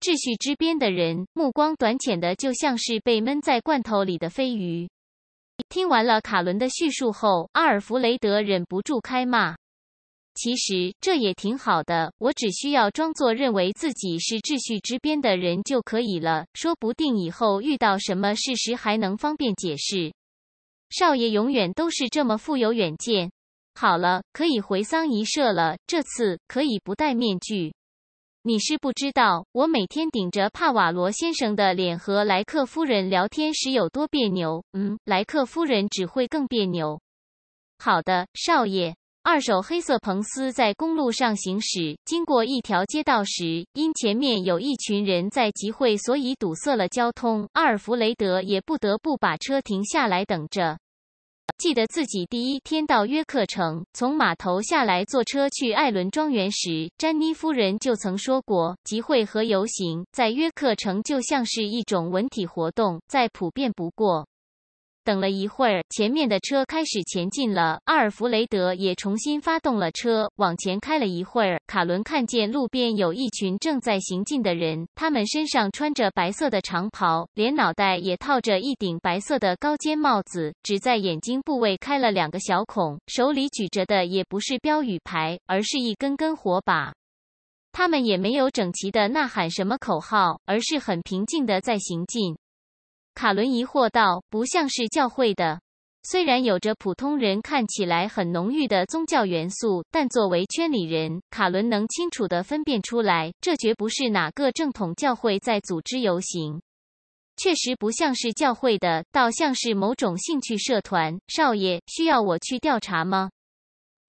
秩序之边的人目光短浅的，就像是被闷在罐头里的飞鱼。听完了卡伦的叙述后，阿尔弗雷德忍不住开骂：“其实这也挺好的，我只需要装作认为自己是秩序之边的人就可以了。说不定以后遇到什么事时还能方便解释。”少爷永远都是这么富有远见。好了，可以回桑宜社了。这次可以不戴面具。你是不知道，我每天顶着帕瓦罗先生的脸和莱克夫人聊天时有多别扭。嗯，莱克夫人只会更别扭。好的，少爷。二手黑色彭斯在公路上行驶，经过一条街道时，因前面有一群人在集会，所以堵塞了交通。阿尔弗雷德也不得不把车停下来等着。记得自己第一天到约克城，从码头下来坐车去艾伦庄园时，詹妮夫人就曾说过，集会和游行在约克城就像是一种文体活动，再普遍不过。等了一会儿，前面的车开始前进了。阿尔弗雷德也重新发动了车，往前开了一会儿。卡伦看见路边有一群正在行进的人，他们身上穿着白色的长袍，连脑袋也套着一顶白色的高尖帽子，只在眼睛部位开了两个小孔，手里举着的也不是标语牌，而是一根根火把。他们也没有整齐的呐喊什么口号，而是很平静的在行进。卡伦疑惑道：“不像是教会的，虽然有着普通人看起来很浓郁的宗教元素，但作为圈里人，卡伦能清楚的分辨出来，这绝不是哪个正统教会在组织游行。确实不像是教会的，倒像是某种兴趣社团。少爷，需要我去调查吗？”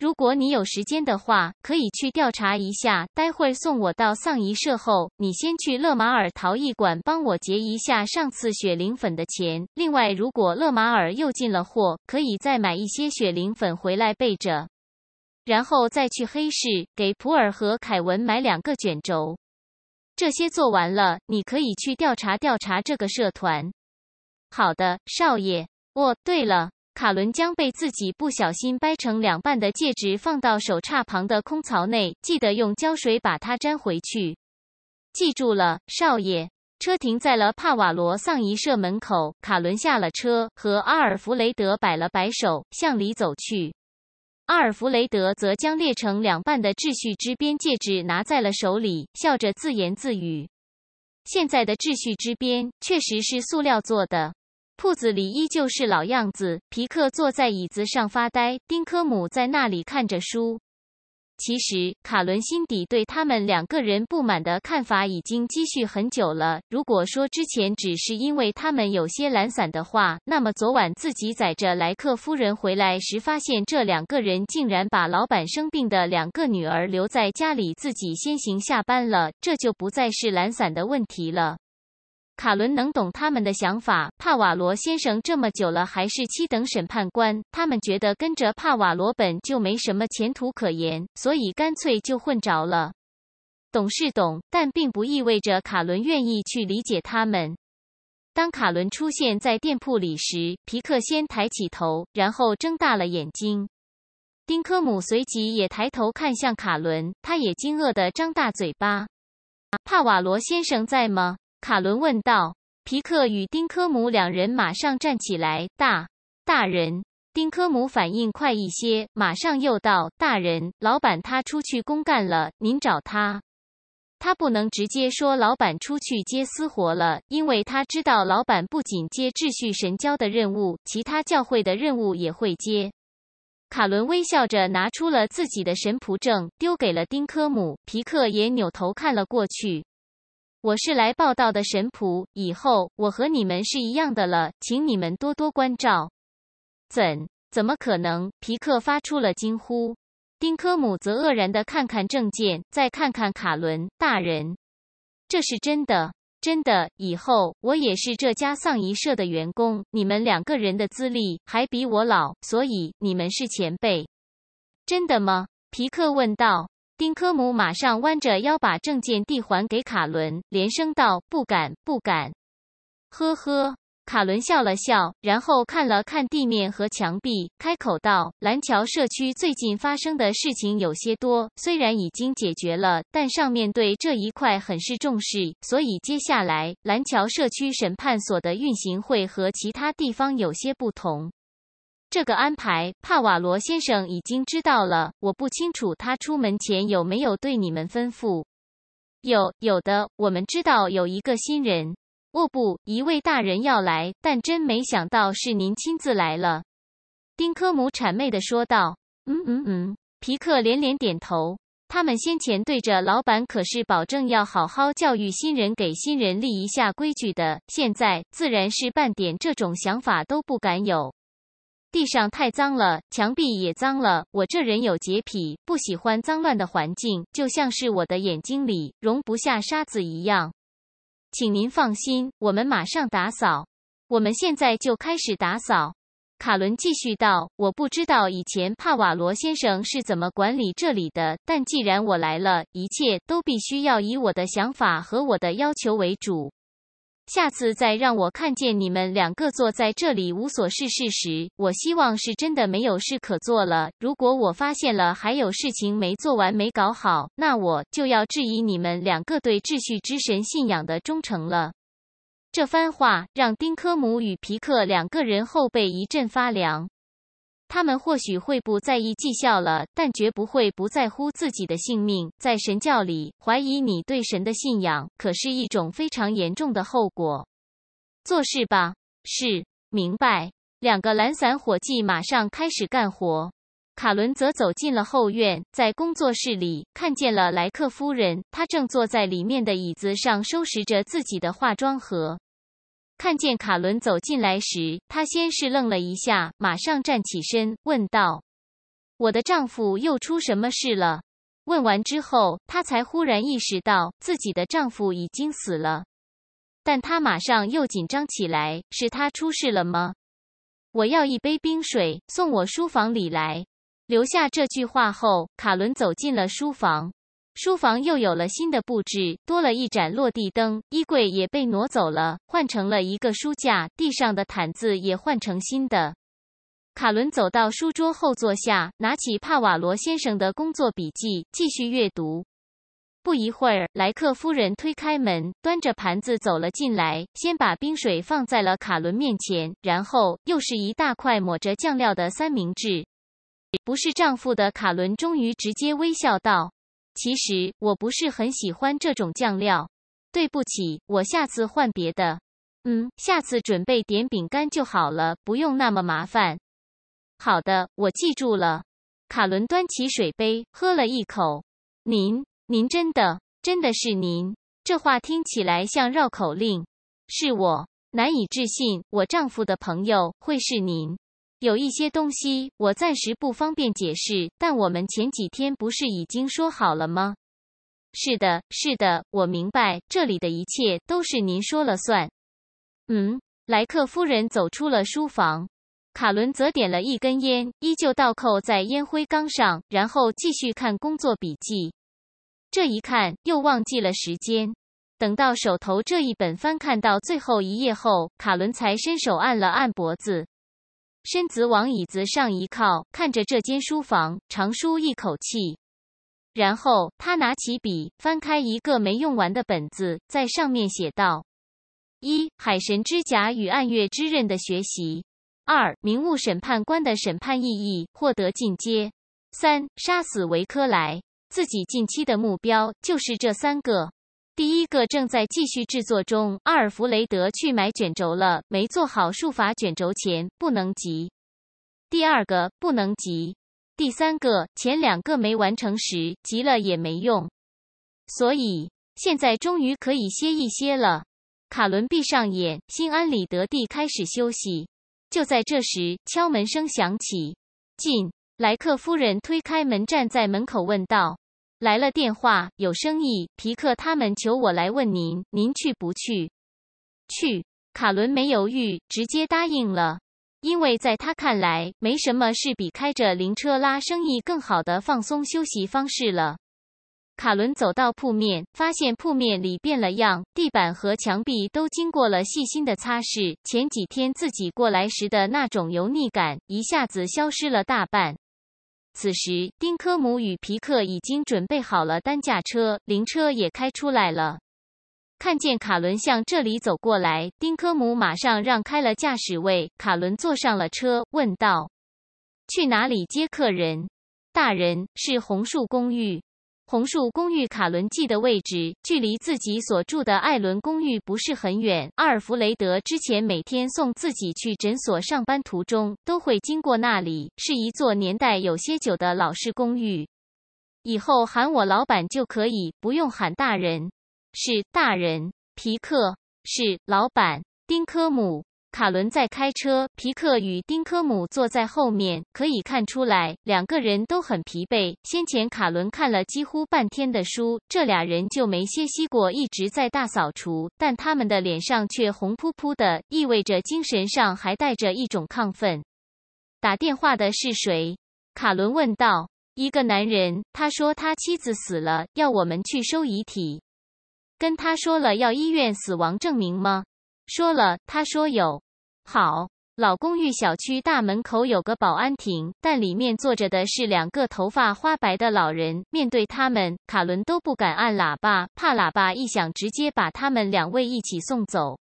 如果你有时间的话，可以去调查一下。待会送我到丧仪社后，你先去勒马尔陶艺馆帮我结一下上次雪灵粉的钱。另外，如果勒马尔又进了货，可以再买一些雪灵粉回来备着。然后再去黑市给普尔和凯文买两个卷轴。这些做完了，你可以去调查调查这个社团。好的，少爷。哦，对了。卡伦将被自己不小心掰成两半的戒指放到手叉旁的空槽内，记得用胶水把它粘回去。记住了，少爷。车停在了帕瓦罗丧仪社门口，卡伦下了车，和阿尔弗雷德摆了摆手，向里走去。阿尔弗雷德则将裂成两半的秩序之鞭戒指拿在了手里，笑着自言自语：“现在的秩序之鞭确实是塑料做的。”铺子里依旧是老样子，皮克坐在椅子上发呆，丁科姆在那里看着书。其实卡伦心底对他们两个人不满的看法已经积蓄很久了。如果说之前只是因为他们有些懒散的话，那么昨晚自己载着莱克夫人回来时，发现这两个人竟然把老板生病的两个女儿留在家里，自己先行下班了，这就不再是懒散的问题了。卡伦能懂他们的想法。帕瓦罗先生这么久了还是七等审判官，他们觉得跟着帕瓦罗本就没什么前途可言，所以干脆就混着了。懂是懂，但并不意味着卡伦愿意去理解他们。当卡伦出现在店铺里时，皮克先抬起头，然后睁大了眼睛。丁科姆随即也抬头看向卡伦，他也惊愕地张大嘴巴：“帕瓦罗先生在吗？”卡伦问道：“皮克与丁科姆两人马上站起来，大大人。”丁科姆反应快一些，马上又道：“大人，老板他出去公干了，您找他。”他不能直接说老板出去接私活了，因为他知道老板不仅接秩序神教的任务，其他教会的任务也会接。卡伦微笑着拿出了自己的神仆证，丢给了丁科姆。皮克也扭头看了过去。我是来报道的神仆，以后我和你们是一样的了，请你们多多关照。怎？怎么可能？皮克发出了惊呼，丁科姆则愕然的看看证件，再看看卡伦大人，这是真的，真的。以后我也是这家丧仪社的员工，你们两个人的资历还比我老，所以你们是前辈。真的吗？皮克问道。丁科姆马上弯着腰把证件递还给卡伦，连声道：“不敢，不敢。”呵呵，卡伦笑了笑，然后看了看地面和墙壁，开口道：“蓝桥社区最近发生的事情有些多，虽然已经解决了，但上面对这一块很是重视，所以接下来蓝桥社区审判所的运行会和其他地方有些不同。”这个安排，帕瓦罗先生已经知道了。我不清楚他出门前有没有对你们吩咐。有有的，我们知道有一个新人。哦不，一位大人要来，但真没想到是您亲自来了。”丁科姆谄媚的说道。“嗯嗯嗯。”皮克连连点头。他们先前对着老板可是保证要好好教育新人，给新人立一下规矩的，现在自然是半点这种想法都不敢有。地上太脏了，墙壁也脏了。我这人有洁癖，不喜欢脏乱的环境，就像是我的眼睛里容不下沙子一样。请您放心，我们马上打扫。我们现在就开始打扫。卡伦继续道：“我不知道以前帕瓦罗先生是怎么管理这里的，但既然我来了，一切都必须要以我的想法和我的要求为主。”下次再让我看见你们两个坐在这里无所事事时，我希望是真的没有事可做了。如果我发现了还有事情没做完、没搞好，那我就要质疑你们两个对秩序之神信仰的忠诚了。这番话让丁科姆与皮克两个人后背一阵发凉。他们或许会不在意绩效了，但绝不会不在乎自己的性命。在神教里，怀疑你对神的信仰可是一种非常严重的后果。做事吧，是明白。两个懒散伙计马上开始干活，卡伦则走进了后院，在工作室里看见了莱克夫人，她正坐在里面的椅子上收拾着自己的化妆盒。看见卡伦走进来时，她先是愣了一下，马上站起身问道：“我的丈夫又出什么事了？”问完之后，她才忽然意识到自己的丈夫已经死了，但她马上又紧张起来：“是他出事了吗？”“我要一杯冰水，送我书房里来。”留下这句话后，卡伦走进了书房。书房又有了新的布置，多了一盏落地灯，衣柜也被挪走了，换成了一个书架。地上的毯子也换成新的。卡伦走到书桌后坐下，拿起帕瓦罗先生的工作笔记，继续阅读。不一会儿，莱克夫人推开门，端着盘子走了进来，先把冰水放在了卡伦面前，然后又是一大块抹着酱料的三明治。不是丈夫的卡伦终于直接微笑道。其实我不是很喜欢这种酱料，对不起，我下次换别的。嗯，下次准备点饼干就好了，不用那么麻烦。好的，我记住了。卡伦端起水杯喝了一口。您，您真的真的是您？这话听起来像绕口令。是我，难以置信，我丈夫的朋友会是您。有一些东西我暂时不方便解释，但我们前几天不是已经说好了吗？是的，是的，我明白，这里的一切都是您说了算。嗯，莱克夫人走出了书房，卡伦则点了一根烟，依旧倒扣在烟灰缸上，然后继续看工作笔记。这一看又忘记了时间，等到手头这一本翻看到最后一页后，卡伦才伸手按了按脖子。身子往椅子上一靠，看着这间书房，长舒一口气。然后他拿起笔，翻开一个没用完的本子，在上面写道：一、海神之甲与暗月之刃的学习；二、明悟审判官的审判意义，获得进阶；三、杀死维科莱。自己近期的目标就是这三个。第一个正在继续制作中，阿尔弗雷德去买卷轴了，没做好术法卷轴前不能急。第二个不能急，第三个前两个没完成时急了也没用。所以现在终于可以歇一歇了。卡伦闭上眼，心安理得地开始休息。就在这时，敲门声响起。进，莱克夫人推开门，站在门口问道。来了电话，有生意，皮克他们求我来问您，您去不去？去。卡伦没犹豫，直接答应了，因为在他看来，没什么是比开着灵车拉生意更好的放松休息方式了。卡伦走到铺面，发现铺面里变了样，地板和墙壁都经过了细心的擦拭，前几天自己过来时的那种油腻感一下子消失了大半。此时，丁科姆与皮克已经准备好了担架车，灵车也开出来了。看见卡伦向这里走过来，丁科姆马上让开了驾驶位。卡伦坐上了车，问道：“去哪里接客人？”“大人是红树公寓。”红树公寓卡伦记的位置距离自己所住的艾伦公寓不是很远。阿尔弗雷德之前每天送自己去诊所上班途中都会经过那里，是一座年代有些久的老式公寓。以后喊我老板就可以，不用喊大人。是大人，皮克是老板，丁科姆。卡伦在开车，皮克与丁科姆坐在后面。可以看出来，两个人都很疲惫。先前卡伦看了几乎半天的书，这俩人就没歇息过，一直在大扫除。但他们的脸上却红扑扑的，意味着精神上还带着一种亢奋。打电话的是谁？卡伦问道。一个男人，他说他妻子死了，要我们去收遗体。跟他说了要医院死亡证明吗？说了，他说有。好，老公寓小区大门口有个保安亭，但里面坐着的是两个头发花白的老人。面对他们，卡伦都不敢按喇叭，怕喇叭一响，直接把他们两位一起送走。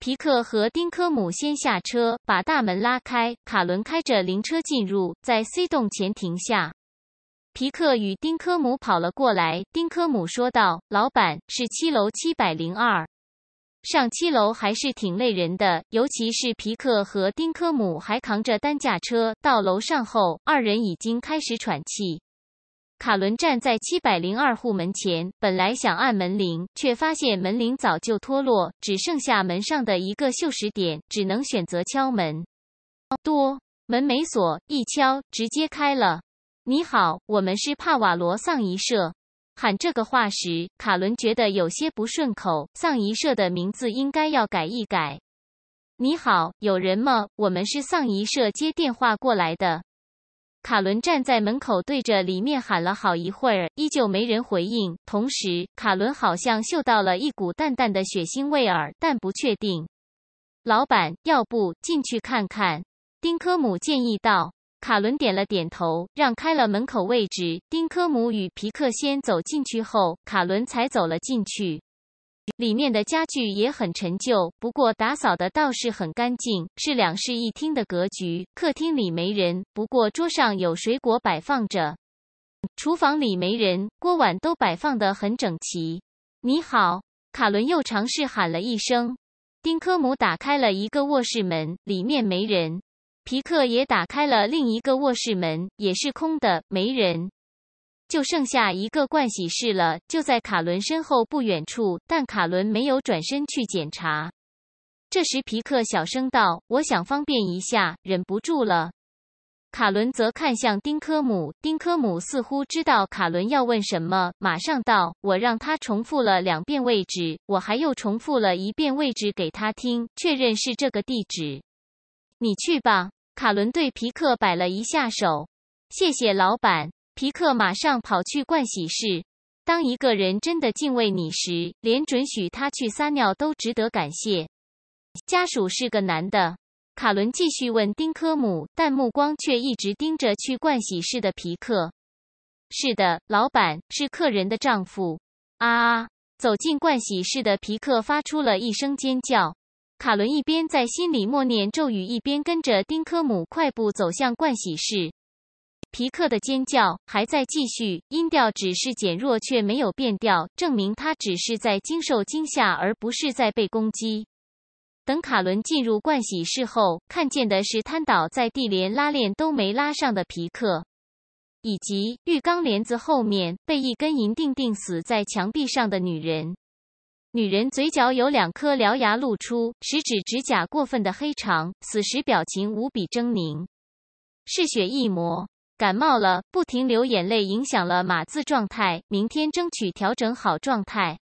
皮克和丁科姆先下车，把大门拉开。卡伦开着灵车进入，在 C 栋前停下。皮克与丁科姆跑了过来。丁科姆说道：“老板，是七楼七百零二。”上七楼还是挺累人的，尤其是皮克和丁科姆还扛着担架车到楼上后，二人已经开始喘气。卡伦站在七百零二户门前，本来想按门铃，却发现门铃早就脱落，只剩下门上的一个锈蚀点，只能选择敲门。多门没锁，一敲直接开了。你好，我们是帕瓦罗桑一社。喊这个话时，卡伦觉得有些不顺口，丧仪社的名字应该要改一改。你好，有人吗？我们是丧仪社接电话过来的。卡伦站在门口，对着里面喊了好一会儿，依旧没人回应。同时，卡伦好像嗅到了一股淡淡的血腥味儿，但不确定。老板，要不进去看看？丁科姆建议道。卡伦点了点头，让开了门口位置。丁科姆与皮克先走进去后，卡伦才走了进去。里面的家具也很陈旧，不过打扫的倒是很干净，是两室一厅的格局。客厅里没人，不过桌上有水果摆放着。厨房里没人，锅碗都摆放的很整齐。你好，卡伦又尝试喊了一声。丁科姆打开了一个卧室门，里面没人。皮克也打开了另一个卧室门，也是空的，没人，就剩下一个盥洗室了，就在卡伦身后不远处。但卡伦没有转身去检查。这时，皮克小声道：“我想方便一下，忍不住了。”卡伦则看向丁科姆，丁科姆似乎知道卡伦要问什么，马上道：“我让他重复了两遍位置，我还又重复了一遍位置给他听，确认是这个地址。”你去吧，卡伦对皮克摆了一下手。谢谢老板。皮克马上跑去盥洗室。当一个人真的敬畏你时，连准许他去撒尿都值得感谢。家属是个男的。卡伦继续问丁科姆，但目光却一直盯着去盥洗室的皮克。是的，老板是客人的丈夫。啊！走进盥洗室的皮克发出了一声尖叫。卡伦一边在心里默念咒语，一边跟着丁科姆快步走向盥洗室。皮克的尖叫还在继续，音调只是减弱，却没有变调，证明他只是在经受惊吓，而不是在被攻击。等卡伦进入盥洗室后，看见的是瘫倒在地、连拉链都没拉上的皮克，以及浴缸帘子后面被一根银钉钉死在墙壁上的女人。女人嘴角有两颗獠牙露出，食指指甲过分的黑长，此时表情无比狰狞，嗜血一魔。感冒了，不停流眼泪，影响了码字状态，明天争取调整好状态。